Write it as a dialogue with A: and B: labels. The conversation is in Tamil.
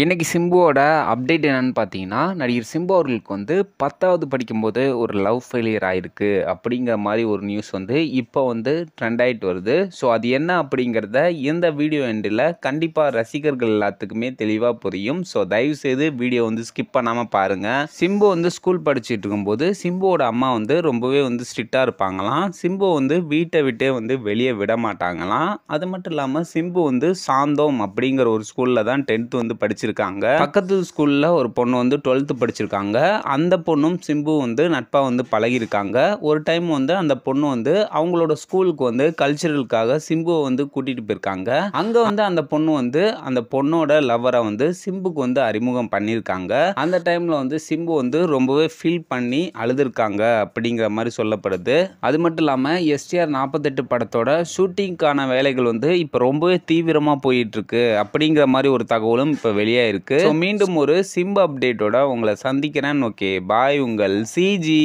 A: இன்றைக்கி சிம்புவோட அப்டேட் என்னென்னு பார்த்தீங்கன்னா நடிகர் சிம்பு அவர்களுக்கு வந்து பத்தாவது படிக்கும்போது ஒரு லவ் ஃபெயிலியர் ஆகிருக்கு அப்படிங்கிற மாதிரி ஒரு நியூஸ் வந்து இப்போ வந்து ட்ரெண்ட் ஆகிட்டு வருது ஸோ அது என்ன அப்படிங்கிறத இந்த வீடியோ எண்டில் கண்டிப்பாக ரசிகர்கள் எல்லாத்துக்குமே தெளிவாக புரியும் ஸோ தயவுசெய்து வீடியோ வந்து ஸ்கிப் பண்ணாமல் பாருங்கள் சிம்பு வந்து ஸ்கூல் படிச்சுட்டு இருக்கும்போது சிம்புவோட அம்மா வந்து ரொம்பவே வந்து ஸ்ட்ரிக்டாக இருப்பாங்களாம் சிம்பு வந்து வீட்டை விட்டே வந்து வெளியே விட மாட்டாங்களாம் அது மட்டும் இல்லாமல் சிம்பு வந்து சாந்தோம் அப்படிங்கிற ஒரு ஸ்கூலில் தான் டென்த்து வந்து படிச்சு படிச்சிருக்காங்க பக்கத்து ஸ்கூலில் ஒரு பொண்ணு வந்து டுவெல்த்து படிச்சிருக்காங்க அந்த பொண்ணும் சிம்பு வந்து நட்பாக வந்து பழகியிருக்காங்க ஒரு டைம் வந்து அந்த பொண்ணு வந்து அவங்களோட ஸ்கூலுக்கு வந்து கல்ச்சுரலுக்காக சிம்புவை வந்து கூட்டிகிட்டு போயிருக்காங்க அங்கே வந்து அந்த பொண்ணு வந்து அந்த பொண்ணோட லவ்வரை வந்து சிம்புக்கு வந்து அறிமுகம் பண்ணியிருக்காங்க அந்த டைமில் வந்து சிம்பு வந்து ரொம்பவே ஃபீல் பண்ணி அழுதுருக்காங்க அப்படிங்கிற மாதிரி சொல்லப்படுது அது மட்டும் இல்லாமல் எஸ்டிஆர் நாற்பத்தெட்டு படத்தோட ஷூட்டிங்க்கான வேலைகள் வந்து இப்போ ரொம்பவே தீவிரமாக இருக்கு அப்படிங்கிற மாதிரி ஒரு தகவலும் இப்போ வெளியே ரெடியாக இருக்குது ஸோ மீண்டும் ஒரு சிம்பு அப்டேட்டோட உங்களை சந்திக்கிறேன் ஓகே பாய் உங்கள் சிஜி